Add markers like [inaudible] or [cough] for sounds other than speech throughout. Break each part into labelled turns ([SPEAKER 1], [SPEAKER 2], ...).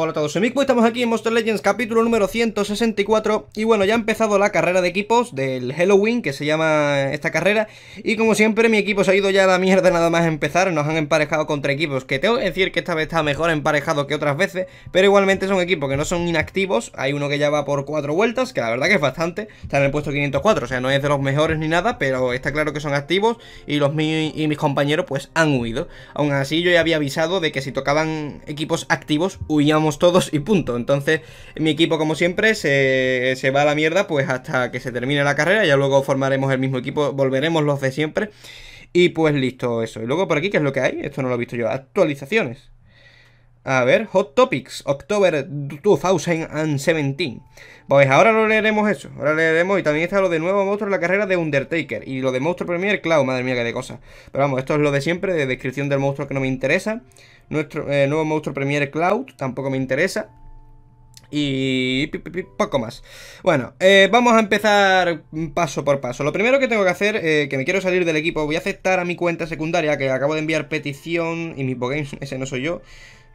[SPEAKER 1] Hola a todos, soy estamos aquí en Monster Legends capítulo número 164 Y bueno, ya ha empezado la carrera de equipos del Halloween, que se llama esta carrera Y como siempre mi equipo se ha ido ya a la mierda nada más empezar Nos han emparejado contra equipos que tengo que decir que esta vez está mejor emparejado que otras veces Pero igualmente son equipos que no son inactivos Hay uno que ya va por Cuatro vueltas, que la verdad que es bastante Está en el puesto 504, o sea, no es de los mejores ni nada Pero está claro que son activos y los míos y mis compañeros pues han huido Aún así yo ya había avisado de que si tocaban equipos activos huíamos todos y punto. Entonces, mi equipo, como siempre, se, va a la mierda pues hasta que se termine la carrera. Ya luego formaremos el mismo equipo, volveremos los de siempre. Y pues listo eso. Y luego por aquí, ¿qué es lo que hay? Esto no lo he visto yo. Actualizaciones. A ver, Hot Topics, October 2017. Pues ahora lo leeremos eso, ahora leeremos y también está lo de nuevo monstruo en la carrera de Undertaker y lo de monstruo Premier, claro, madre mía, qué de cosas. Pero vamos, esto es lo de siempre, de descripción del monstruo que no me interesa. Nuestro eh, nuevo monstruo Premiere Cloud, tampoco me interesa. Y poco más. Bueno, eh, vamos a empezar paso por paso. Lo primero que tengo que hacer, eh, que me quiero salir del equipo, voy a aceptar a mi cuenta secundaria, que acabo de enviar petición, y mi Pokémon, [laughs] ese no soy yo.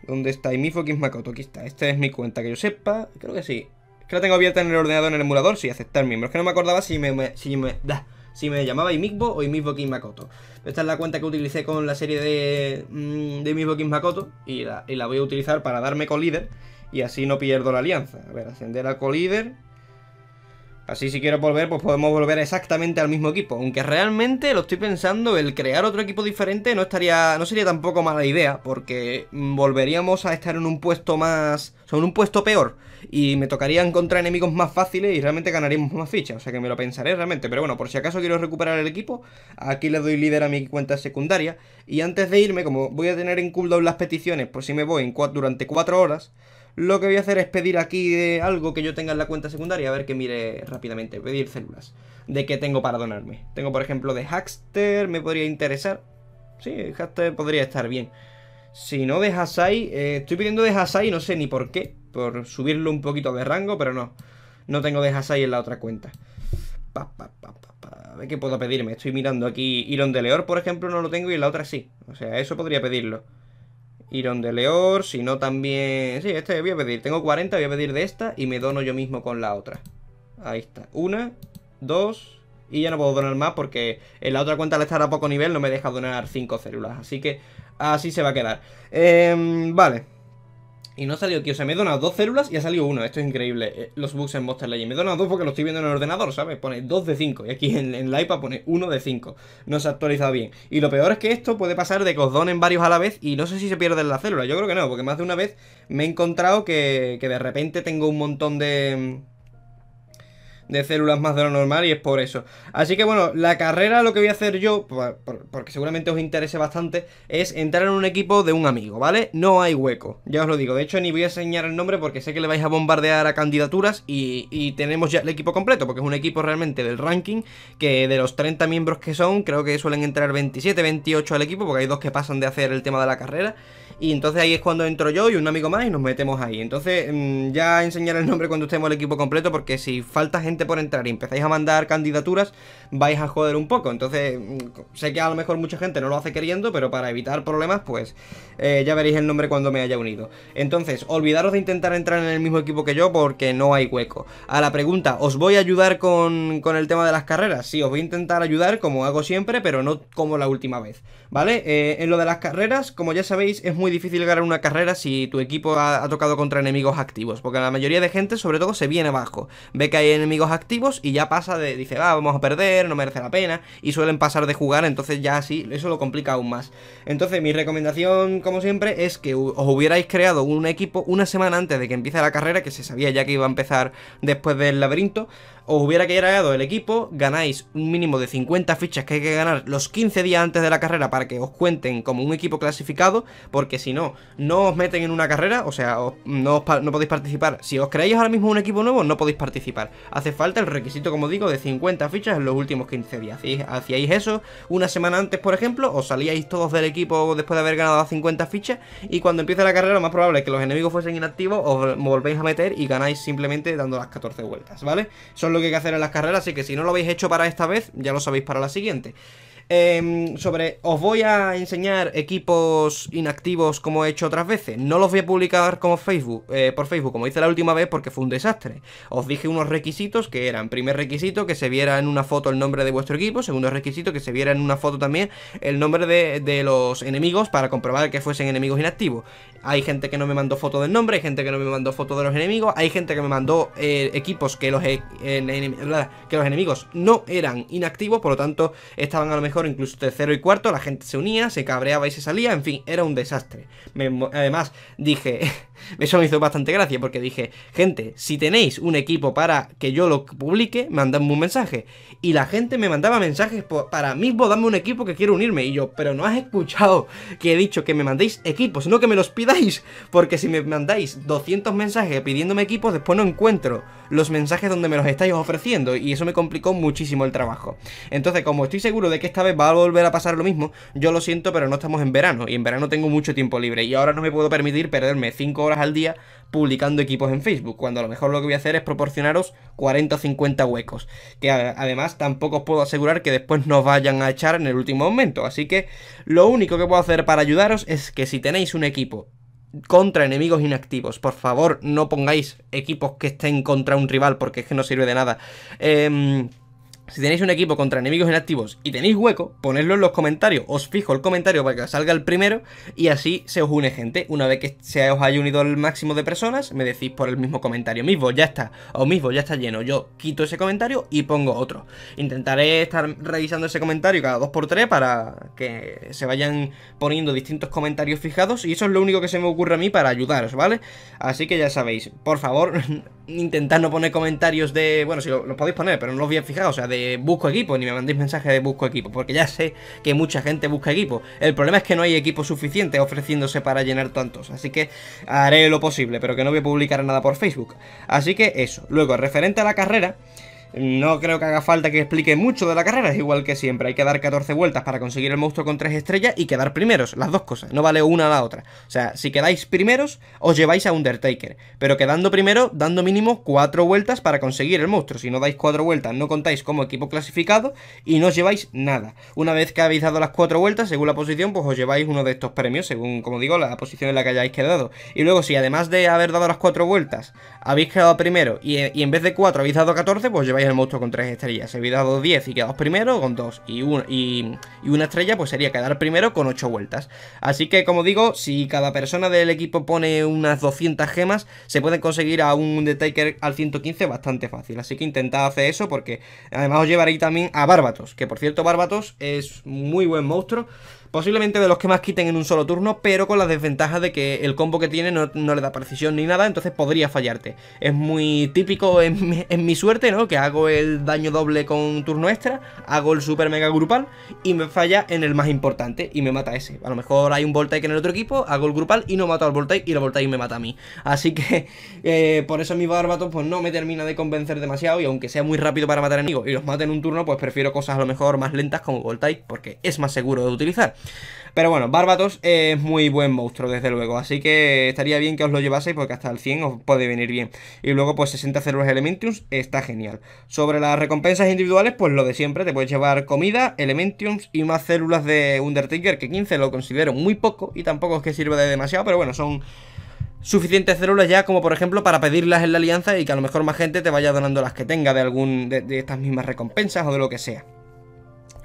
[SPEAKER 1] ¿Dónde está? Y mi fucking Makoto, aquí está. Esta es mi cuenta, que yo sepa, creo que sí. Es que la tengo abierta en el ordenador, en el emulador, sí, aceptar miembros. Es que no me acordaba si me si me da si me llamaba Imigbo o Imigbo King Makoto. Esta es la cuenta que utilicé con la serie de, mm, de Imikbo King Makoto y la, y la voy a utilizar para darme colíder y así no pierdo la alianza. A ver, ascender al colíder. Así si quiero volver, pues podemos volver exactamente al mismo equipo. Aunque realmente lo estoy pensando, el crear otro equipo diferente no estaría. no sería tampoco mala idea, porque mm, volveríamos a estar en un puesto más. O en un puesto peor y me tocarían contra enemigos más fáciles y realmente ganaríamos más fichas, o sea que me lo pensaré realmente, pero bueno, por si acaso quiero recuperar el equipo, aquí le doy líder a mi cuenta secundaria y antes de irme, como voy a tener en cooldown las peticiones por pues si me voy en durante 4 horas, lo que voy a hacer es pedir aquí eh, algo que yo tenga en la cuenta secundaria, a ver que mire rápidamente, pedir células, de qué tengo para donarme. Tengo por ejemplo de Haxter, me podría interesar, sí, Haxter podría estar bien. Si no de Hasai, eh, estoy pidiendo de Hasai, no sé ni por qué, por subirlo un poquito de rango, pero no. No tengo de Hasai en la otra cuenta. a ver qué puedo pedirme. Estoy mirando aquí. Iron de Leor, por ejemplo, no lo tengo y en la otra sí. O sea, eso podría pedirlo. Iron de Leor, si no también... Sí, este voy a pedir. Tengo 40, voy a pedir de esta y me dono yo mismo con la otra. Ahí está. Una, dos... Y ya no puedo donar más porque en la otra cuenta al estar a poco nivel no me deja donar cinco células. Así que Así se va a quedar. Em, vale. Y no ha salido, tío. O sea, me he donado dos células y ha salido uno Esto es increíble. Eh, los bugs en Monster Legends. Me he donado dos porque lo estoy viendo en el ordenador, ¿sabes? Pone dos de cinco Y aquí en, la iPad pone uno de cinco No se ha actualizado bien. Y lo peor es que esto puede pasar de que os donen varios a la vez y no sé si se pierden las células. Yo creo que no, porque más de una vez me he encontrado que de repente tengo un montón de de células más de lo normal y es por eso. Así que bueno, la carrera lo que voy a hacer yo, porque seguramente os interese bastante, es entrar en un equipo de un amigo, ¿vale? No hay hueco, ya os lo digo. De hecho, ni voy a enseñar el nombre porque sé que le vais a bombardear a candidaturas y, tenemos ya el equipo completo, porque es un equipo realmente del ranking, que de los 30 miembros que son, creo que suelen entrar 27, 28 al equipo, porque hay dos que pasan de hacer el tema de la carrera. Y entonces ahí es cuando entro yo y un amigo más y nos metemos ahí. Entonces mm, ya enseñaré el nombre cuando estemos el equipo completo porque si falta gente por entrar y empezáis a mandar candidaturas vais a joder un poco. Entonces mm, sé que a lo mejor mucha gente no lo hace queriendo, pero para evitar problemas pues eh, ya veréis el nombre cuando me haya unido. Entonces olvidaros de intentar entrar en el mismo equipo que yo porque no hay hueco. A la pregunta, ¿os voy a ayudar con, el tema de las carreras? Sí, os voy a intentar ayudar como hago siempre, pero no como la última vez. ¿Vale? Eh, en lo de las carreras, como ya sabéis, es muy difícil ganar una carrera si tu equipo ha, tocado contra enemigos activos, porque la mayoría de gente sobre todo se viene abajo, ve que hay enemigos activos y ya pasa de, dice, ah, vamos a perder, no merece la pena, y suelen pasar de jugar, entonces ya así, eso lo complica aún más. Entonces mi recomendación, como siempre, es que os hubierais creado un equipo una semana antes de que empiece la carrera, que se sabía ya que iba a empezar después del laberinto, os hubiera que llegado el equipo, ganáis un mínimo de 50 fichas que hay que ganar los 15 días antes de la carrera para que os cuenten como un equipo clasificado, porque si no, no os meten en una carrera, o sea, no, podéis participar. Si os creéis ahora mismo un equipo nuevo, no podéis participar. Hace falta el requisito, como digo, de 50 fichas en los últimos 15 días. Si hacíais eso una semana antes, por ejemplo, os salíais todos del equipo después de haber ganado las 50 fichas, y cuando empiece la carrera, lo más probable es que los enemigos fuesen inactivos, os volvéis a meter y ganáis simplemente dando las 14 vueltas, ¿vale? Son lo que hay que hacer en las carreras, así que si no lo habéis hecho para esta vez, ya lo sabéis para la siguiente. Em, sobre, os voy a enseñar equipos inactivos como he hecho otras veces. No los voy a publicar como Facebook, eh, por Facebook, como hice la última vez, porque fue un desastre. Os dije unos requisitos que eran: primer requisito, que se viera en una foto el nombre de vuestro equipo. Segundo requisito, que se viera en una foto también el nombre de los enemigos para comprobar que fuesen enemigos inactivos. Hay gente que no me mandó foto del nombre, hay gente que no me mandó foto de los enemigos, hay gente que me mandó eh, equipos que los, eh, que los enemigos no eran inactivos, por lo tanto estaban a lo mejor incluso tercero y cuarto, la gente se unía, se cabreaba y se salía, en fin, era un desastre. además, dije, [laughs] eso me hizo bastante gracia porque dije, gente, si tenéis un equipo para que yo lo publique, mandadme un mensaje. Y la gente me mandaba mensajes para mismo, dame un equipo que quiero unirme. Y yo, pero no has escuchado que he dicho que me mandéis equipos, sino que me los pidas. Porque si me mandáis 200 mensajes pidiéndome equipos, después no encuentro los mensajes donde me los estáis ofreciendo. Y eso me complicó muchísimo el trabajo. Entonces, como estoy seguro de que esta vez va a volver a pasar lo mismo, yo lo siento, pero no estamos en verano. Y en verano tengo mucho tiempo libre. Y ahora no me puedo permitir perderme 5 horas al día publicando equipos en Facebook. Cuando a lo mejor lo que voy a hacer es proporcionaros 40 o 50 huecos. Que además tampoco os puedo asegurar que después nos vayan a echar en el último momento. Así que lo único que puedo hacer para ayudaros es que si tenéis un equipo contra enemigos inactivos. Por favor, no pongáis equipos que estén contra un rival porque es que no sirve de nada. Eh, si tenéis un equipo contra enemigos inactivos y tenéis hueco, ponedlo en los comentarios. Os fijo el comentario para que salga el primero y así se os une gente. Una vez que se os haya unido el máximo de personas, me decís por el mismo comentario. Mismo ya está, o mismo ya está lleno. Yo quito ese comentario y pongo otro. Intentaré estar revisando ese comentario cada 2x3 para que se vayan poniendo distintos comentarios fijados. Y eso es lo único que se me ocurre a mí para ayudaros, ¿vale? Así que ya sabéis, por favor, [laughs] intentad no poner comentarios de... Bueno, si los podéis poner, pero no los bien fijados, o sea, busco equipo, ni me mandéis mensajes de busco equipo, porque ya sé que mucha gente busca equipo. El problema es que no hay equipo suficiente ofreciéndose para llenar tantos, así que haré lo posible, pero que no voy a publicar nada por Facebook. Así que eso. Luego, referente a la carrera... No creo que haga falta que explique mucho de la carrera, es igual que siempre. Hay que dar 14 vueltas para conseguir el monstruo con 3 estrellas y quedar primeros, las dos cosas. No vale una a la otra. O sea, si quedáis primeros, os lleváis a Undertaker. Pero quedando primero, dando mínimo 4 vueltas para conseguir el monstruo. Si no dais 4 vueltas, no contáis como equipo clasificado y no lleváis nada. Una vez que habéis dado las 4 vueltas, según la posición, pues os lleváis uno de estos premios, según, como digo, la posición en la que hayáis quedado. Y luego, si además de haber dado las 4 vueltas, habéis quedado primero y, eh, en vez de 4 habéis dado 14, pues lleváis el monstruo con 3 estrellas. Si habéis dado 10 y quedados primero con 2 y, 1 y, una estrella, pues sería quedar primero con 8 vueltas. Así que, como digo, si cada persona del equipo pone unas 200 gemas, se pueden conseguir a un Undertaker al 115 bastante fácil. Así que intentad hacer eso porque además os llevaréis también a Bárbatos, que por cierto Bárbatos es muy buen monstruo. Posiblemente de los que más quiten en un solo turno, pero con la desventaja de que el combo que tiene no, le da precisión ni nada, entonces podría fallarte. Es muy típico en mi, suerte, ¿no? Que hago el daño doble con un turno extra, hago el super mega grupal y me falla en el más importante y me mata ese. A lo mejor hay un Voltaic en el otro equipo, hago el grupal y no mato al Voltaic y el Voltaic me mata a mí. Así que [laughs] eh, por eso mi Barbatos pues no me termina de convencer demasiado y aunque sea muy rápido para matar enemigos y los mate en un turno, pues prefiero cosas a lo mejor más lentas como Voltaic porque es más seguro de utilizar. Pero bueno, Barbatos es muy buen monstruo, desde luego. Así que estaría bien que os lo llevaseis porque hasta el 100 os puede venir bien. Y luego, pues 60 células Elementiums está genial. Sobre las recompensas individuales, pues lo de siempre. Te puedes llevar comida, Elementiums y más células de Undertaker, que 15 lo considero muy poco y tampoco es que sirva de demasiado, pero bueno, son suficientes células ya como por ejemplo para pedirlas en la alianza y que a lo mejor más gente te vaya donando las que tenga de algún de, estas mismas recompensas o de lo que sea.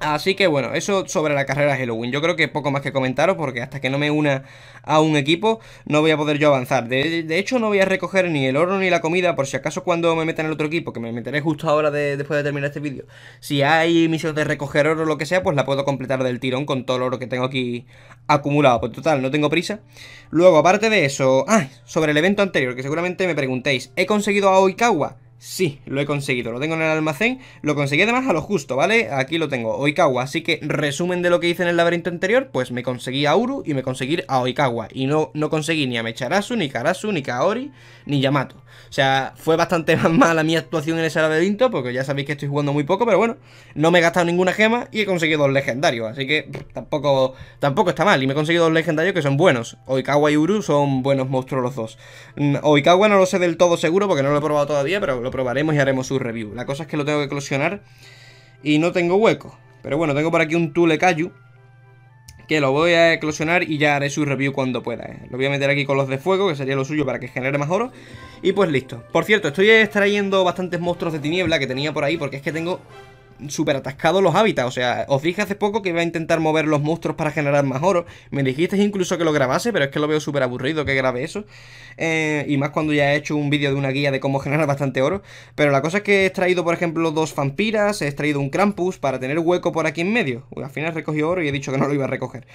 [SPEAKER 1] Así que bueno, eso sobre la carrera Halloween. Yo creo que poco más que comentaros porque hasta que no me una a un equipo no voy a poder yo avanzar. De, hecho no voy a recoger ni el oro ni la comida por si acaso cuando me metan el otro equipo, que me meteré justo ahora después de terminar este vídeo. Si hay misión de recoger oro o lo que sea, pues la puedo completar del tirón con todo el oro que tengo aquí acumulado. Pues total, no tengo prisa. Luego, aparte de eso, ah, sobre el evento anterior que seguramente me preguntéis, ¿he conseguido a Oikawa? Sí, lo he conseguido, lo tengo en el almacén, lo conseguí además a lo justo, ¿vale? Aquí lo tengo, Oikawa, así que resumen de lo que hice en el laberinto anterior, pues me conseguí a Uru y me conseguí a Oikawa, y no, no conseguí ni a Mecharasu, ni Karasu, ni Kaori, ni Yamato. O sea, fue bastante [laughs] más mala mi actuación en ese laberinto, porque ya sabéis que estoy jugando muy poco, pero bueno, no me he gastado ninguna gema y he conseguido dos legendarios, así que tampoco, tampoco está mal. Y me he conseguido dos legendarios que son buenos. Oikawa y Uru son buenos monstruos los dos. Mm, Oikawa no lo sé del todo seguro porque no lo he probado todavía, pero lo probaremos y haremos su review. La cosa es que lo tengo que colisionar y no tengo hueco. Pero bueno, tengo por aquí un Tule Kayu que lo voy a eclosionar y ya haré su review cuando pueda. ¿eh? Lo voy a meter aquí con los de fuego, que sería lo suyo para que genere más oro. Y pues listo. Por cierto, estoy extrayendo bastantes monstruos de tiniebla que tenía por ahí, porque es que tengo súper atascado los hábitats. O sea, os dije hace poco que iba a intentar mover los monstruos para generar más oro. Me dijisteis incluso que lo grabase, pero es que lo veo súper aburrido que grabe eso. Eh, y más cuando ya he hecho un vídeo de una guía de cómo generar bastante oro. Pero la cosa es que he extraído, por ejemplo, dos vampiras, he extraído un Krampus para tener hueco por aquí en medio. al final recogió oro y he dicho que no lo iba a recoger.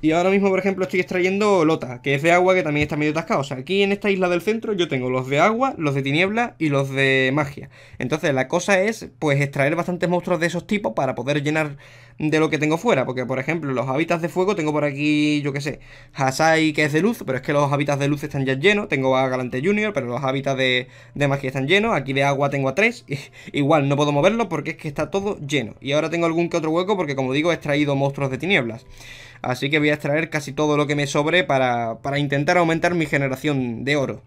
[SPEAKER 1] Y ahora mismo, por ejemplo, estoy extrayendo lota, que es de agua, que también está medio atascado. O sea, aquí en esta isla del centro yo tengo los de agua, los de tinieblas y los de magia. Entonces la cosa es, pues, extraer bastantes monstruos de esos tipos para poder llenar de lo que tengo fuera. Porque, por ejemplo, los hábitats de fuego tengo por aquí, yo qué sé, Hasai, que es de luz, pero es que los hábitats de luz están ya llenos. Tengo a Galante Junior, pero los hábitats de, de magia están llenos. Aquí de agua tengo a tres. [laughs] Igual, no puedo moverlo porque es que está todo lleno. Y ahora tengo algún que otro hueco porque, como digo, he extraído monstruos de tinieblas. Así que voy a extraer casi todo lo que me sobre para, intentar aumentar mi generación de oro.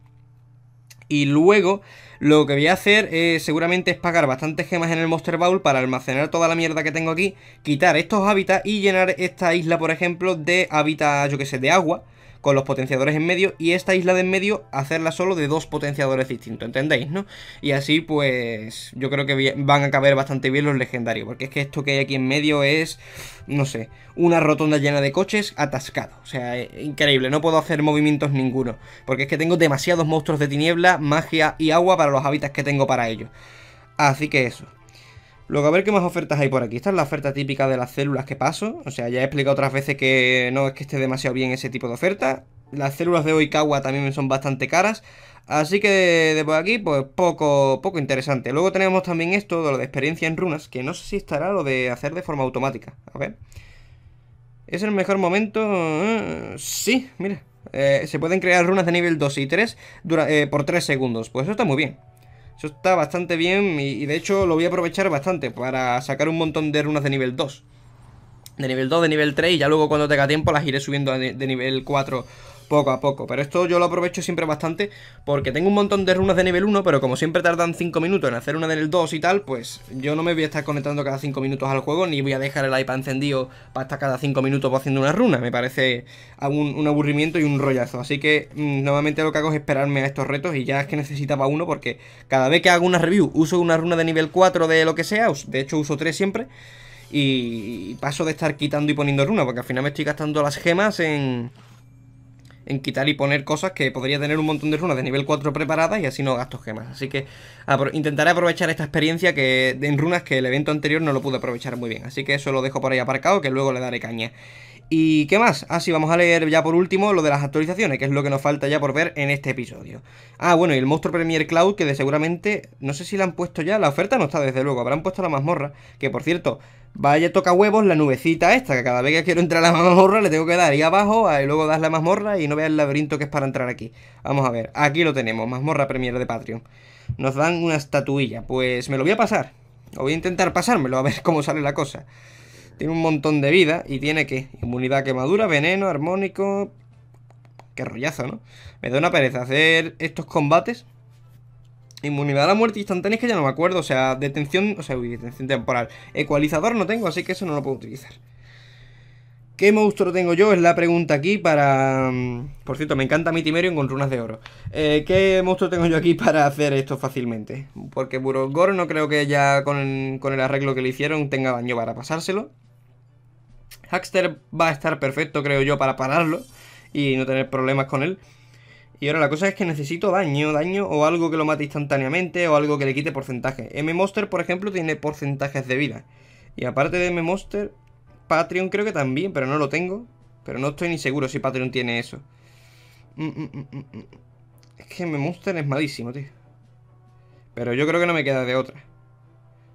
[SPEAKER 1] Y luego lo que voy a hacer seguramente es pagar bastantes gemas en el Monster Bowl para almacenar toda la mierda que tengo aquí, quitar estos hábitats y llenar esta isla, por ejemplo, de hábitat, yo que sé, de agua con los potenciadores en medio y esta isla de en medio hacerla solo de dos potenciadores distintos, ¿entendéis? ¿No? Y así pues yo creo que van a caber bastante bien los legendarios, porque es que esto que hay aquí en medio es, no sé, una rotonda llena de coches atascado, o sea, e-, increíble, no puedo hacer movimientos ninguno, porque es que tengo demasiados monstruos de tiniebla, magia y agua para los hábitats que tengo para ellos. Así que eso. Luego a ver qué más ofertas hay por aquí. Esta es la oferta típica de las células que paso. O sea, ya he explicado otras veces que no es que esté demasiado bien ese tipo de oferta. Las células de Oikawa también son bastante caras. Así que de por aquí, pues poco, poco interesante. Luego tenemos también esto de lo de experiencia en runas, que no sé si estará lo de hacer de forma automática. A ver. ¿Es el mejor momento? Mm, sí, mira. Eh, se pueden crear runas de nivel 2 y 3 eh, por 3 segundos. Pues eso está muy bien. Eso está bastante bien y, de hecho lo voy a aprovechar bastante para sacar un montón de runas de nivel 2. De nivel 2, de nivel 3 y ya luego cuando tenga tiempo las iré subiendo de nivel 4 poco a poco. Pero esto yo lo aprovecho siempre bastante porque tengo un montón de runas de nivel 1, pero como siempre tardan 5 minutos en hacer una del 2 y tal, pues yo no me voy a estar conectando cada 5 minutos al juego ni voy a dejar el iPad encendido para estar cada 5 minutos haciendo una runa. Me parece un, aburrimiento y un rollazo. Así que nuevamente mm, normalmente lo que hago es esperarme a estos retos y ya es que necesitaba uno porque cada vez que hago una review uso una runa de nivel 4 de lo que sea, de hecho uso 3 siempre y paso de estar quitando y poniendo runas, porque al final me estoy gastando las gemas en, en quitar y poner cosas que podría tener un montón de runas de nivel 4 preparadas y así no gasto gemas. Así que intentaré aprovechar esta experiencia que en runas que el evento anterior no lo pude aprovechar muy bien. Así que eso lo dejo por ahí aparcado que luego le daré caña. ¿Y qué más? Ah, sí, vamos a leer ya por último lo de las actualizaciones, que es lo que nos falta ya por ver en este episodio. Ah, bueno, y el monstruo Premier Cloud, que de seguramente, no sé si la han puesto ya, la oferta no está desde luego, habrán puesto la mazmorra, que por cierto, vaya toca huevos la nubecita esta, que cada vez que quiero entrar a la mazmorra le tengo que dar ahí abajo, ah, y luego das la mazmorra y no veas el laberinto que es para entrar aquí. Vamos a ver, aquí lo tenemos, mazmorra Premier de Patreon. Nos dan una estatuilla, pues me lo voy a pasar, o voy a intentar pasármelo a ver cómo sale la cosa. Tiene un montón de vida y tiene que inmunidad quemadura, veneno, armónico. Qué rollazo, ¿no? Me da una pereza hacer estos combates. Inmunidad a la muerte instantánea es que ya no me acuerdo. O sea, detención. O sea, detención temporal. Ecualizador no tengo, así que eso no lo puedo utilizar. ¿Qué monstruo tengo yo? Es la pregunta aquí para... Mm, por cierto, me encanta mi timerio con runas de oro. Eh, ¿Qué monstruo tengo yo aquí para hacer esto fácilmente? Porque Burogor no creo que ya con, con el arreglo que le hicieron tenga baño para pasárselo. Haxter va a estar perfecto, creo yo, para pararlo y no tener problemas con él. Y ahora la cosa es que necesito daño, daño o algo que lo mate instantáneamente o algo que le quite porcentaje. M-Monster, por ejemplo, tiene porcentajes de vida. Y aparte de M-Monster, Patreon creo que también, pero no lo tengo. Pero no estoy ni seguro si Patreon tiene eso. Mm, mm, mm, es que M-Monster es malísimo, tío. Pero yo creo que no me queda de otra.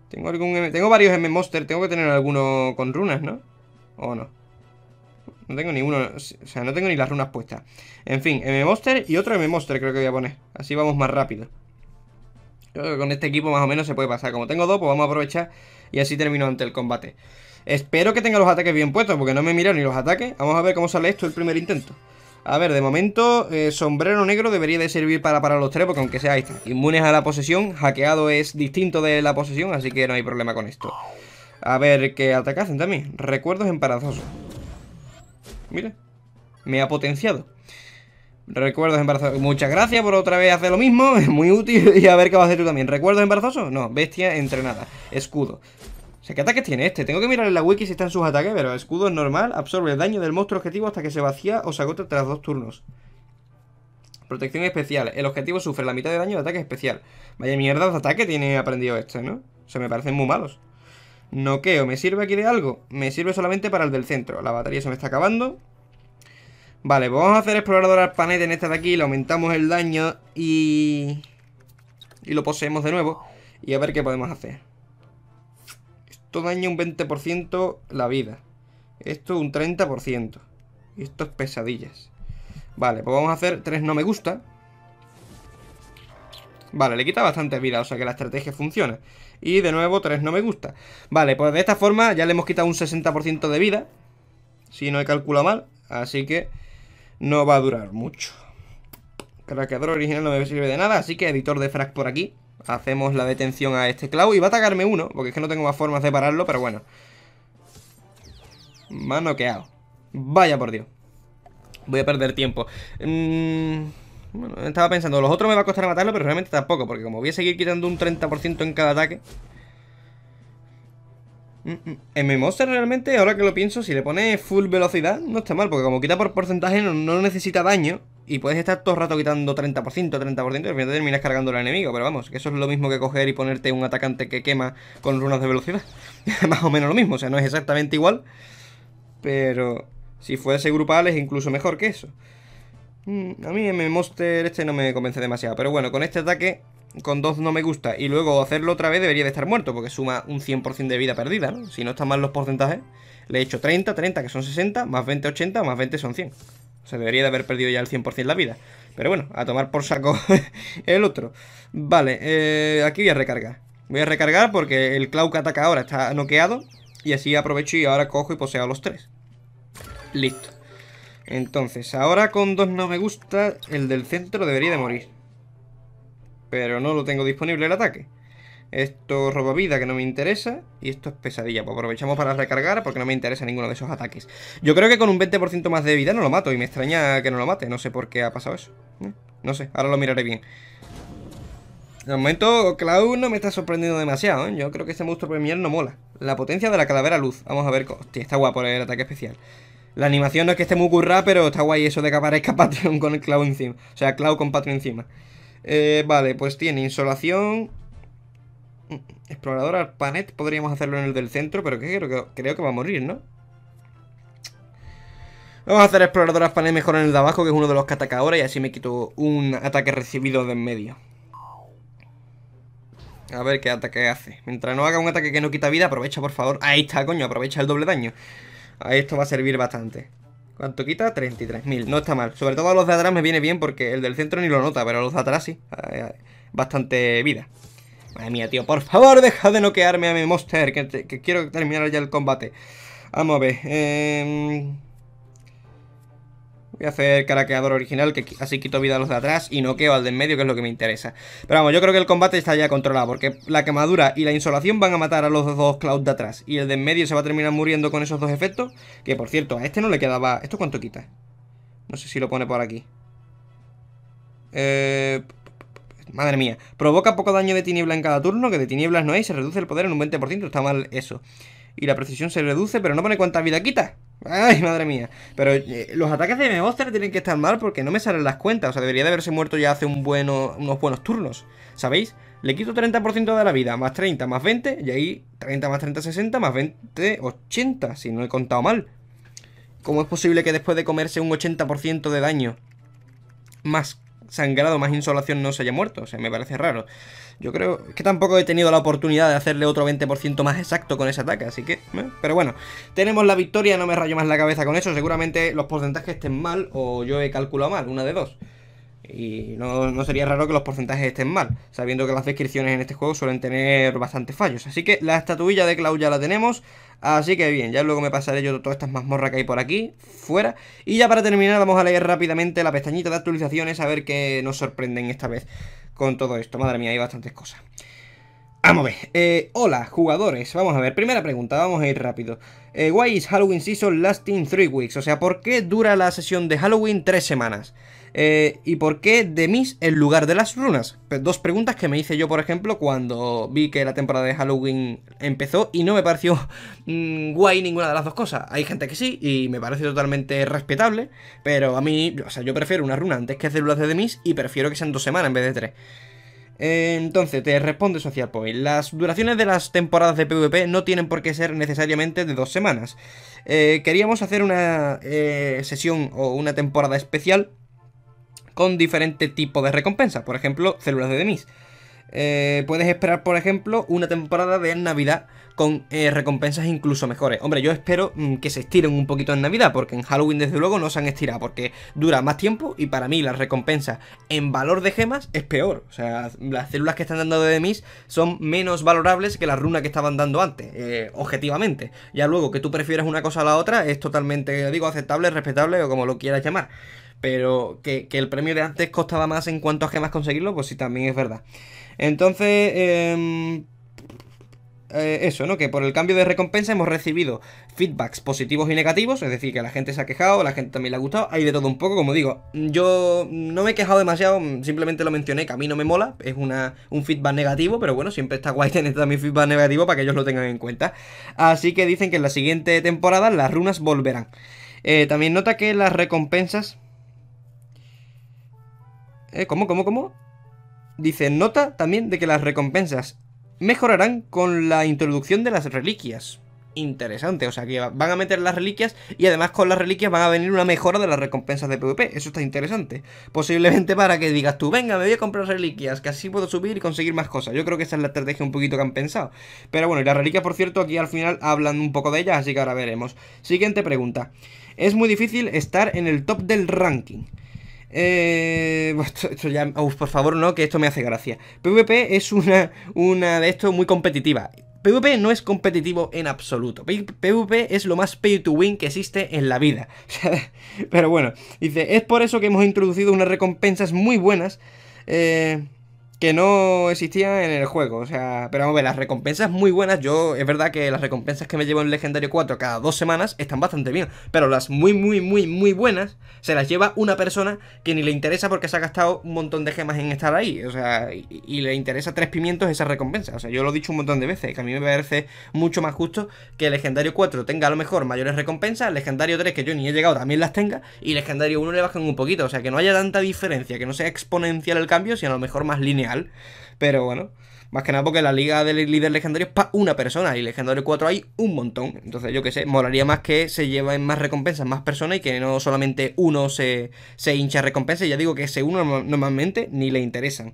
[SPEAKER 1] Tengo algún Tengo varios M-Monster, tengo que tener alguno con runas, ¿no? ¿O no? No tengo ninguno, o sea, no tengo ni las runas puestas. En fin, M-Monster y otro M-Monster creo que voy a poner. Así vamos más rápido. con este equipo más o menos se puede pasar. Como tengo dos, pues vamos a aprovechar y así termino ante el combate. Espero que tenga los ataques bien puestos, porque no me miro ni los ataques. Vamos a ver cómo sale esto el primer intento. A ver, de momento, eh, sombrero negro debería de servir para parar los tres, porque aunque sea este. inmunes a la posesión, hackeado es distinto de la posesión, así que no hay problema con esto. A ver, qué atacasen también. Recuerdos embarazosos. Mira. Me ha potenciado. Recuerdos embarazosos. Muchas gracias por otra vez hacer lo mismo. [laughs] Es muy útil. [laughs] Y a ver qué vas a hacer tú también. ¿Recuerdos embarazosos? No, bestia entrenada. Escudo. O sea, ¿qué ataques tiene este? Tengo que mirar en la wiki si están sus ataques, pero escudo es normal. Absorbe el daño del monstruo objetivo hasta que se vacía o se agota tras dos turnos. Protección especial. El objetivo sufre la mitad de daño de ataque especial. Vaya mierda de ataque tiene aprendido este, ¿no? O se me parecen muy malos. Noqueo, ¿me sirve aquí de algo? Me sirve solamente para el del centro La batería se me está acabando Vale, pues vamos a hacer explorador al panel en esta de aquí Le aumentamos el daño y... Y lo poseemos de nuevo Y a ver qué podemos hacer Esto daña un 20% la vida Esto un 30% Y esto es pesadillas Vale, pues vamos a hacer tres no me gusta Vale, le quita bastante vida, o sea que la estrategia funciona y de nuevo, 3 no me gusta. Vale, pues de esta forma ya le hemos quitado un 60% de vida. Si no he calculado mal. Así que no va a durar mucho. Crackador original no me sirve de nada. Así que editor de frag por aquí. Hacemos la detención a este clavo Y va a atacarme uno. Porque es que no tengo más formas de pararlo. Pero bueno. mano que Vaya por Dios. Voy a perder tiempo. Mmm... Bueno, estaba pensando, los otros me va a costar matarlo, pero realmente tampoco, porque como voy a seguir quitando un 30% en cada ataque... Mm, mm. En mi monster realmente, ahora que lo pienso, si le pones full velocidad, no está mal, porque como quita por porcentaje no, necesita daño, y puedes estar todo el rato quitando 30%, 30%, y al final terminas cargando al enemigo, pero vamos, que eso es lo mismo que coger y ponerte un atacante que quema con runas de velocidad. [laughs] Más o menos lo mismo, o sea, no es exactamente igual, pero si fuese grupal es incluso mejor que eso. Mm, a mí el Monster este no me convence demasiado. Pero bueno, con este ataque, con dos no me gusta. Y luego hacerlo otra vez debería de estar muerto, porque suma un 100% de vida perdida, ¿no? Si no están mal los porcentajes, le he hecho 30, 30 que son 60, más 20, 80, más 20 son 100. O sea, debería de haber perdido ya el 100% la vida. Pero bueno, a tomar por saco [laughs] el otro. Vale, eh, aquí voy a recargar. Voy a recargar porque el Clau que ataca ahora está noqueado. Y así aprovecho y ahora cojo y poseo a los tres. Listo. Entonces, ahora con dos no me gusta, el del centro debería de morir. Pero no lo tengo disponible el ataque. Esto roba vida que no me interesa. Y esto es pesadilla. Pues aprovechamos para recargar porque no me interesa ninguno de esos ataques. Yo creo que con un 20% más de vida no lo mato. Y me extraña que no lo mate. No sé por qué ha pasado eso. ¿Eh? No sé, ahora lo miraré bien. De momento, Cloud no me está sorprendiendo demasiado. ¿eh? Yo creo que este monstruo premier no mola. La potencia de la calavera luz. Vamos a ver. Hostia, está guapo el ataque especial. La animación no es que esté muy currada, pero está guay eso de que aparezca [laughs] Patreon con el Cloud encima. O sea, Cloud con Patreon encima. Eh, vale, pues tiene insolación. Mm, explorador al panet. Podríamos hacerlo en el del centro, pero que creo, que va a morir, ¿no? Vamos a hacer explorador al mejor en el de abajo, que es uno de los que ataca ahora, y así me quito un ataque recibido de en medio. A ver qué ataque hace. Mientras no haga un ataque que no quita vida, aprovecha, por favor. Ahí está, coño, aprovecha el doble daño. Esto va a servir bastante. ¿Cuánto quita? 33.000. No está mal. Sobre todo a los de atrás me viene bien porque el del centro ni lo nota, pero a los de atrás sí. Bastante vida. Madre mía, tío, por favor, deja de noquearme a mi monster, que, que quiero terminar ya el combate. Vamos a ver. Eh... Voy a hacer caraqueador original, que así quito vida a los de atrás y noqueo al de en medio, que es lo que me interesa. Pero vamos, yo creo que el combate está ya controlado, porque la quemadura y la insolación van a matar a los dos clouds de atrás. Y el de en medio se va a terminar muriendo con esos dos efectos, que por cierto, a este no le quedaba... ¿Esto cuánto quita? No sé si lo pone por aquí. Eh, madre mía. Provoca poco daño de tiniebla en cada turno, que de tinieblas no hay, se reduce el poder en un 20%, está mal eso. Y la precisión se reduce, pero no pone cuánta vida quita. Ay, madre mía. Pero eh, los ataques de Meoster tienen que estar mal porque no me salen las cuentas. O sea, debería de haberse muerto ya hace un bueno, unos buenos turnos. ¿Sabéis? Le quito 30% de la vida, más 30, más 20. Y ahí 30 más 30, 60, más 20, 80. Si no he contado mal. ¿Cómo es posible que después de comerse un 80% de daño más sangrado, más insolación no se haya muerto. O sea, me parece raro. Yo creo que tampoco he tenido la oportunidad de hacerle otro 20% más exacto con ese ataque, así que... ¿eh? Pero bueno, tenemos la victoria, no me rayo más la cabeza con eso. Seguramente los porcentajes estén mal o yo he calculado mal, una de dos. Y no, sería raro que los porcentajes estén mal, sabiendo que las descripciones en este juego suelen tener bastantes fallos. Así que la estatuilla de Clau ya la tenemos, así que bien, ya luego me pasaré yo todas estas mazmorras que hay por aquí, fuera. Y ya para terminar vamos a leer rápidamente la pestañita de actualizaciones a ver qué nos sorprenden esta vez con todo esto. Madre mía, hay bastantes cosas. Vamos a ver. Eh, hola, jugadores. Vamos a ver. Primera pregunta, vamos a ir rápido. Eh, why is Halloween Season lasting 3 weeks? O sea, ¿por qué dura la sesión de Halloween 3 semanas? Eh, ¿Y por qué Demis en lugar de las runas? Pues dos preguntas que me hice yo, por ejemplo, cuando vi que la temporada de Halloween empezó y no me pareció [laughs] mm, guay ninguna de las dos cosas. Hay gente que sí y me parece totalmente respetable, pero a mí, o sea, yo prefiero una runa antes que células de Demis y prefiero que sean dos semanas en vez de tres. Eh, entonces, te responde Social Point. Las duraciones de las temporadas de PvP no tienen por qué ser necesariamente de dos semanas. Eh, queríamos hacer una sesión o una temporada especial con diferentes tipos de recompensas, por ejemplo, células de Demis. Eh, puedes esperar, por ejemplo, una temporada de Navidad con eh, recompensas incluso mejores. Hombre, yo espero mm, que se estiren un poquito en Navidad, porque en Halloween desde luego no se han estirado, porque dura más tiempo y para mí la recompensa en valor de gemas es peor. O sea, las células que están dando de Demis son menos valorables que la runa que estaban dando antes, eh, objetivamente. Ya luego que tú prefieras una cosa a la otra es totalmente, digo, aceptable, respetable o como lo quieras llamar. Pero que, el premio de antes costaba más en cuanto a gemas conseguirlo, pues sí, también es verdad. Entonces, em, eh, eso, ¿no? Que por el cambio de recompensa hemos recibido feedbacks positivos y negativos, es decir, que la gente se ha quejado, la gente también le ha gustado, hay de todo un poco, como digo, yo no me he quejado demasiado, mm, simplemente lo mencioné, que a mí no me mola, es un feedback negativo, pero bueno, siempre está guay [laughs] tener también feedback negativo para que ellos lo tengan en cuenta. Así que dicen que en la siguiente temporada las runas volverán. Eh, también nota que las recompensas ¿Eh? ¿Cómo, cómo, cómo? Dice, nota también de que las recompensas mejorarán con la introducción de las reliquias. Interesante, o sea que van a meter las reliquias y además con las reliquias van a venir una mejora de las recompensas de PvP. Eso está interesante. Posiblemente para que digas tú, venga, me voy a comprar reliquias, que así puedo subir y conseguir más cosas. Yo creo que esa es la estrategia un poquito que han pensado. Pero bueno, y las reliquias, por cierto, aquí al final hablan un poco de ellas, así que ahora veremos. Siguiente pregunta. Es muy difícil estar en el top del ranking. Eh, esto, por favor, no, que esto me hace gracia. PvP es una, una de esto muy competitiva. PvP no es competitivo en absoluto. PvP es lo más pay to win que existe en la vida. [laughs] Pero bueno, dice, es por eso que hemos introducido unas recompensas muy buenas. Eh, que no existían en el juego. O sea, pero vamos a ver, las recompensas muy buenas. Yo, es verdad que las recompensas que me llevo en Legendario 4 cada dos semanas están bastante bien. Pero las muy, muy, muy, muy buenas se las lleva una persona que ni le interesa porque se ha gastado un montón de gemas en estar ahí. O sea, y, le interesa tres pimientos esa recompensa. O sea, yo lo he dicho un montón de veces, que a mí me parece mucho más justo que el Legendario 4 tenga a lo mejor mayores recompensas, Legendario 3, que yo ni he llegado, también las tenga, y Legendario 1 le bajen un poquito. O sea, que no haya tanta diferencia, que no sea exponencial el cambio, sino a lo mejor más línea pero bueno, más que nada porque la liga de líder legendario es para una persona y legendario 4 hay un montón. Entonces, yo qué sé, molaría más que se lleven más recompensas, más personas y que no solamente uno se, hincha recompensas. Ya digo que ese uno normalmente ni le interesan.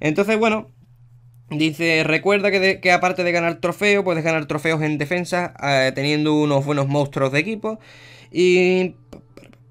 [SPEAKER 1] Entonces, bueno, Dice, recuerda que, aparte de ganar trofeos, puedes ganar trofeos en defensa, eh, teniendo unos buenos monstruos de equipo. Y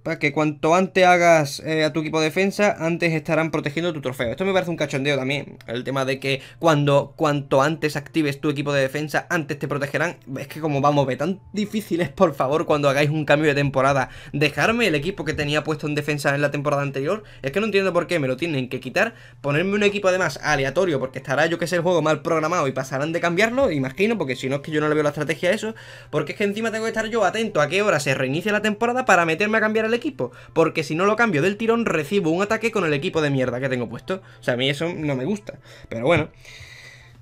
[SPEAKER 1] para que cuanto antes hagas eh, a tu equipo de defensa, antes estarán protegiendo tu trofeo. Esto me parece un cachondeo también. El tema de que cuando cuanto antes actives tu equipo de defensa, antes te protegerán. Es que como vamos, ve tan difíciles por favor, cuando hagáis un cambio de temporada, dejarme el equipo que tenía puesto en defensa en la temporada anterior. Es que no entiendo por qué me lo tienen que quitar. Ponerme un equipo además aleatorio, porque estará yo que sé el juego mal programado y pasarán de cambiarlo, imagino, porque si no es que yo no le veo la estrategia a eso. Porque es que encima tengo que estar yo atento a qué hora se reinicia la temporada para meterme a cambiar el equipo, porque si no lo cambio del tirón recibo un ataque con el equipo de mierda que tengo puesto. O sea, a mí eso no me gusta, pero bueno.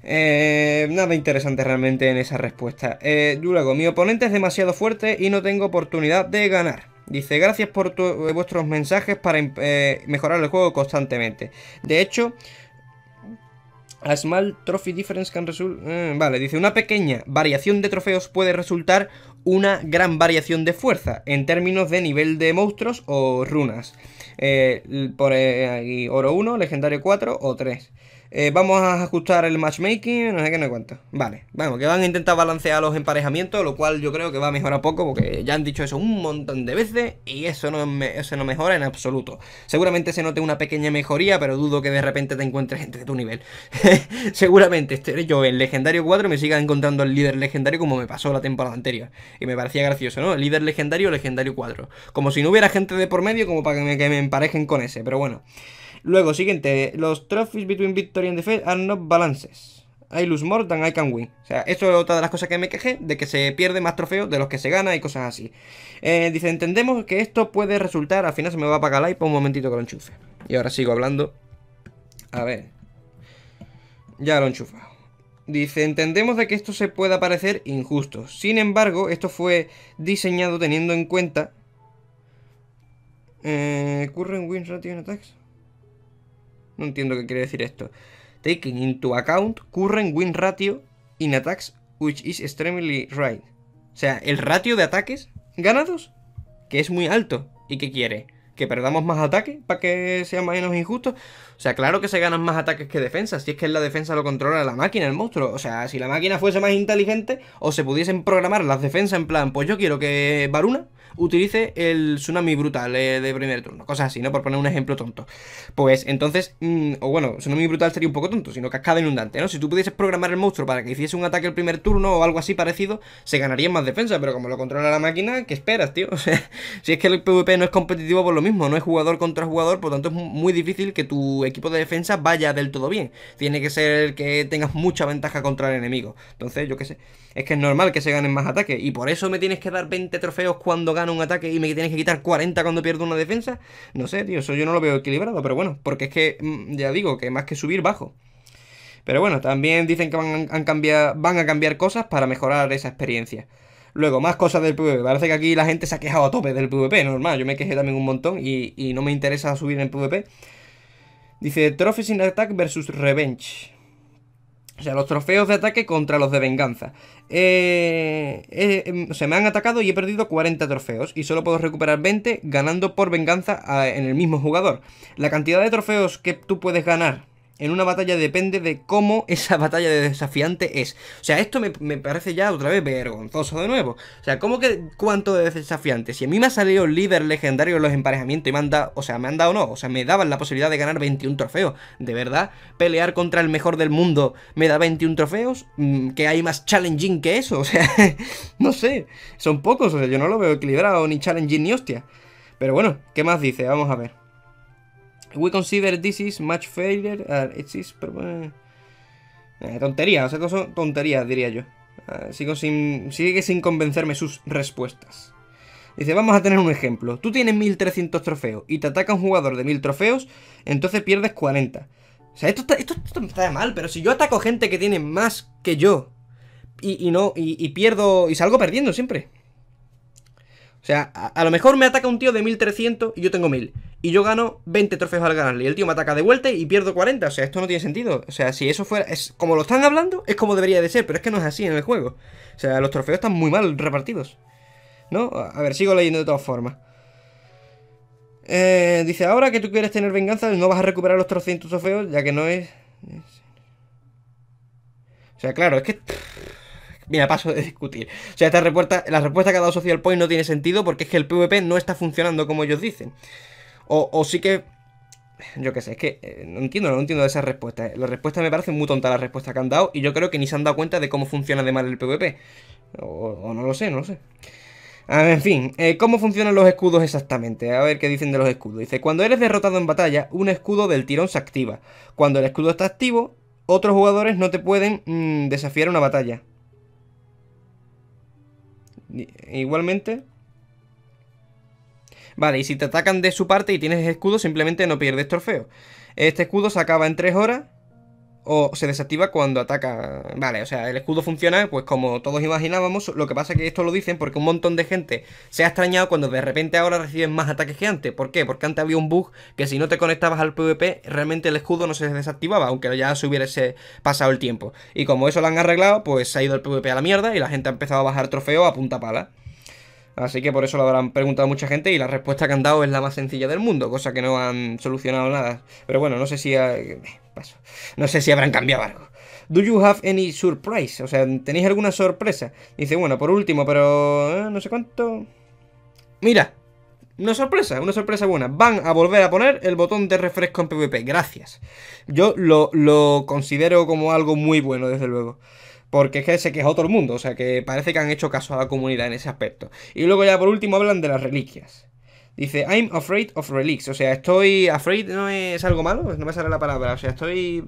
[SPEAKER 1] Eh, nada interesante realmente en esa respuesta. Eh, luego, mi oponente es demasiado fuerte y no tengo oportunidad de ganar. Dice, gracias por vuestros mensajes para eh, mejorar el juego constantemente. De hecho, a small trophy difference can result... Mm, vale, dice, una pequeña variación de trofeos puede resultar una gran variación de fuerza en términos de nivel de monstruos o runas. Eh, por eh, ahí oro 1, legendario 4 o 3. Eh, vamos a ajustar el matchmaking, no sé qué, no cuento. Vale, bueno, que van a intentar balancear los emparejamientos, lo cual yo creo que va a mejorar poco, porque ya han dicho eso un montón de veces y eso no, mejora en absoluto. Seguramente se note una pequeña mejoría, pero dudo que de repente te encuentres gente de tu nivel. [laughs] Seguramente estaré yo en legendario 4 me siga encontrando el líder legendario como me pasó la temporada anterior. Y me parecía gracioso, ¿no? El líder legendario, legendario 4. Como si no hubiera gente de por medio como para que me emparejen con ese, pero bueno. Luego, siguiente, los trophies between victory and defeat are not balances. I lose more than I can win. O sea, esto es otra de las cosas que me queje de que se pierde más trofeos de los que se gana y cosas así. Eh, dice, entendemos que esto puede resultar, al final se me va a pagar la por un momentito que lo enchufe. Y ahora sigo hablando. A ver. Ya lo enchufa. Dice, entendemos de que esto se pueda parecer injusto. Sin embargo, esto fue diseñado teniendo en cuenta... Eh, current win ratio en attacks. No entiendo qué quiere decir esto. Taking into account current win ratio in attacks, which is extremely right. O sea, el ratio de ataques ganados, que es muy alto. ¿Y qué quiere? ¿Que perdamos más ataques para que sea menos injusto? O sea, claro que se ganan más ataques que defensas. Si es que la defensa lo controla la máquina, el monstruo. O sea, si la máquina fuese más inteligente o se pudiesen programar las defensas en plan, pues yo quiero que Varuna utilice el tsunami brutal eh, de primer turno, cosas así, ¿no? Por poner un ejemplo tonto. Pues entonces, mm, o bueno, tsunami brutal sería un poco tonto, sino cascada inundante, ¿no? Si tú pudieses programar el monstruo para que hiciese un ataque el primer turno o algo así parecido, se ganaría más defensa, pero como lo controla la máquina, ¿qué esperas, tío? [laughs] O sea, si es que el PvP no es competitivo por pues lo mismo, no es jugador contra jugador, por lo tanto es muy difícil que tu equipo de defensa vaya del todo bien. Tiene que ser que tengas mucha ventaja contra el enemigo. Entonces, yo qué sé, es que es normal que se ganen más ataques y por eso me tienes que dar 20 trofeos cuando ganas un ataque y me tienes que quitar 40 cuando pierdo una defensa. No sé, tío, eso yo no lo veo equilibrado, pero bueno, porque es que, mm, ya digo, que más que subir, bajo. Pero bueno, también dicen que van a, cambiar, van a cambiar cosas para mejorar esa experiencia. Luego, más cosas del PvP. Parece que aquí la gente se ha quejado a tope del PvP, normal. Yo me quejé también un montón y, no me interesa subir en PvP. Dice Trophy sin Attack versus Revenge. O sea, los trofeos de ataque contra los de venganza. Eh, eh, em, Se me han atacado y he perdido 40 trofeos. Y solo puedo recuperar 20 ganando por venganza en el mismo jugador. La cantidad de trofeos que tú puedes ganar en una batalla depende de cómo [laughs] esa batalla de desafiante es. O sea, esto me, parece ya otra vez vergonzoso de nuevo. O sea, ¿cómo que cuánto de desafiante? Si a mí me ha salido líder legendario en los emparejamientos y me han dado, o sea, me han dado no, o sea, me daban la posibilidad de ganar 21 trofeos. De verdad, pelear contra el mejor del mundo me da 21 trofeos, mm, que hay más challenging que eso, [laughs] o sea, no sé, son pocos, o sea, yo no lo veo equilibrado ni challenging ni hostia. Pero bueno, ¿qué más dice? Vamos a ver. We consider this is much failure. Uh, it is... Eh, eh tonterías, o sea, son tonterías, diría yo. sigo sin, sigue sin convencerme sus respuestas. Dice, vamos a tener un ejemplo. Tú tienes 1300 trofeos y te ataca un jugador de 1000 trofeos, entonces pierdes 40. O sea, esto está, esto, mal, pero si yo ataco gente que tiene más que yo y, no, y pierdo, y salgo perdiendo siempre. O sea, a, lo mejor me ataca un tío de 1300 y yo tengo 1000. Y yo gano 20 trofeos al ganarle. Y el tío me ataca de vuelta y pierdo 40. O sea, esto no tiene sentido. O sea, si eso fuera. Es, como lo están hablando, es como debería de ser. Pero es que no es así en el juego. O sea, los trofeos están muy mal repartidos. ¿No? A ver, sigo leyendo de todas formas. Eh, dice: Ahora que tú quieres tener venganza, no vas a recuperar los 300 trofeos, ya que no es. O sea, claro, es que. Mira, paso de discutir. O sea, esta respuesta, la respuesta que ha dado Social Point no tiene sentido porque es que el PvP no está funcionando como ellos dicen. O, sí que... Yo qué sé, es que eh, no entiendo, no entiendo esa respuesta. Eh. La respuesta me parece muy tonta la respuesta que han dado y yo creo que ni se han dado cuenta de cómo funciona de mal el PvP. O, no lo sé, no lo sé. en fin, eh, ¿cómo funcionan los escudos exactamente? A ver qué dicen de los escudos. Dice, cuando eres derrotado en batalla, un escudo del tirón se activa. Cuando el escudo está activo, otros jugadores no te pueden desafiar mm, desafiar una batalla. E igualmente. Vale, y si te atacan de su parte y tienes escudo, simplemente no pierdes trofeo. Este escudo se acaba en 3 horas o se desactiva cuando ataca. Vale, o sea, el escudo funciona pues como todos imaginábamos, lo que pasa es que esto lo dicen porque un montón de gente se ha extrañado cuando de repente ahora reciben más ataques que antes. ¿Por qué? Porque antes había un bug que si no te conectabas al PvP, realmente el escudo no se desactivaba, aunque ya se hubiese pasado el tiempo. Y como eso lo han arreglado, pues se ha ido el PvP a la mierda y la gente ha empezado a bajar trofeo a punta pala. Así que por eso lo habrán preguntado mucha gente y la respuesta que han dado es la más sencilla del mundo, cosa que no han solucionado nada. Pero bueno, no sé si eh, No sé si habrán cambiado algo. Do you have any surprise? O sea, ¿tenéis alguna sorpresa? Dice, bueno, por último, pero eh, no sé cuánto. Mira, una sorpresa, una sorpresa buena. Van a volver a poner el botón de refresco en PvP. Gracias. Yo lo, lo considero como algo muy bueno, desde luego porque es que se quejó todo el mundo, o sea que parece que han hecho caso a la comunidad en ese aspecto. Y luego ya por último hablan de las reliquias. Dice, I'm afraid of relics. O sea, estoy. Afraid no es algo malo, pues no me sale la palabra. O sea, estoy.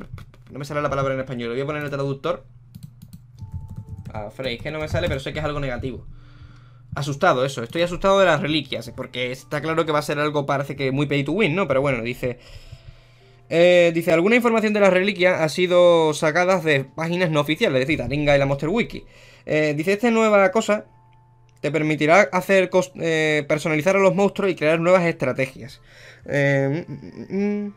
[SPEAKER 1] No me sale la palabra en español. voy a poner el traductor. Afraid, que no me sale, pero sé que es algo negativo. Asustado, eso. Estoy asustado de las reliquias. Porque está claro que va a ser algo, parece que muy pay to win, ¿no? Pero bueno, dice. Eh, dice, alguna información de las reliquias ha sido sacada de páginas no oficiales, es decir, Taringa y la Monster Wiki. Eh, dice, esta nueva cosa te permitirá hacer eh, personalizar a los monstruos y crear nuevas estrategias. Mm, mm, mm,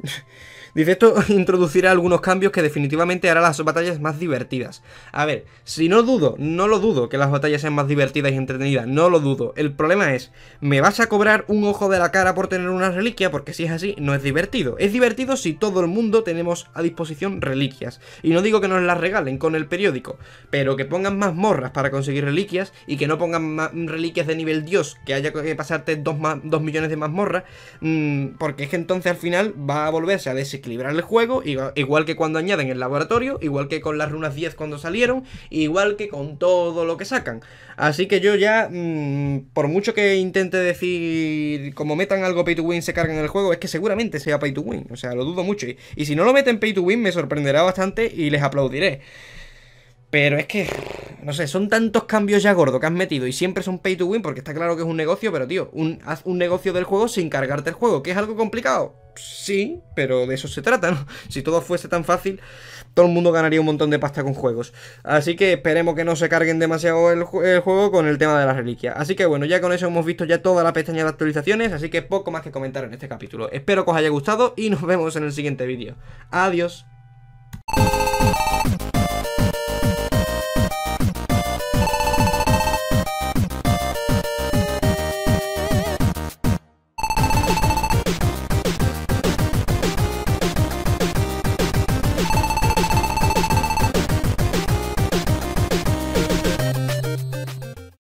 [SPEAKER 1] [laughs] Dice, esto [laughs] introducirá algunos cambios que definitivamente hará las batallas más divertidas. A ver, si no dudo, no lo dudo que las batallas sean más divertidas y entretenidas, no lo dudo. El problema es, ¿me vas a cobrar un ojo de la cara por tener una reliquia? Porque si es así, no es divertido. Es divertido si todo el mundo tenemos a disposición reliquias. Y no digo que nos las regalen con el periódico, pero que pongan más morras para conseguir reliquias y que no pongan reliquias de nivel dios, que haya que pasarte dos, millones de mazmorras, mm, porque es que entonces al final va a volverse a desequilibrar librar el juego, igual que cuando añaden el laboratorio, igual que con las runas 10 cuando salieron, igual que con todo lo que sacan. Así que yo ya, mm, por mucho que intente decir, como metan algo pay to win, se cargan el juego, es que seguramente sea pay to win, o sea, lo dudo mucho. Y, y si no lo meten pay to win, me sorprenderá bastante y les aplaudiré. Pero es que no sé, son tantos cambios ya gordo que has metido y siempre son pay to win porque está claro que es un negocio, pero tío, un, haz un negocio del juego sin cargarte el juego, que es algo complicado. Sí, pero de eso se trata, ¿no? [laughs] Si todo fuese tan fácil, todo el mundo ganaría un montón de pasta con juegos. Así que esperemos que no se carguen demasiado el, el juego con el tema de las reliquias. Así que bueno, ya con eso hemos visto ya toda la pestaña de actualizaciones, así que poco más que comentar en este capítulo. Espero que os haya gustado y nos vemos en el siguiente vídeo. Adiós.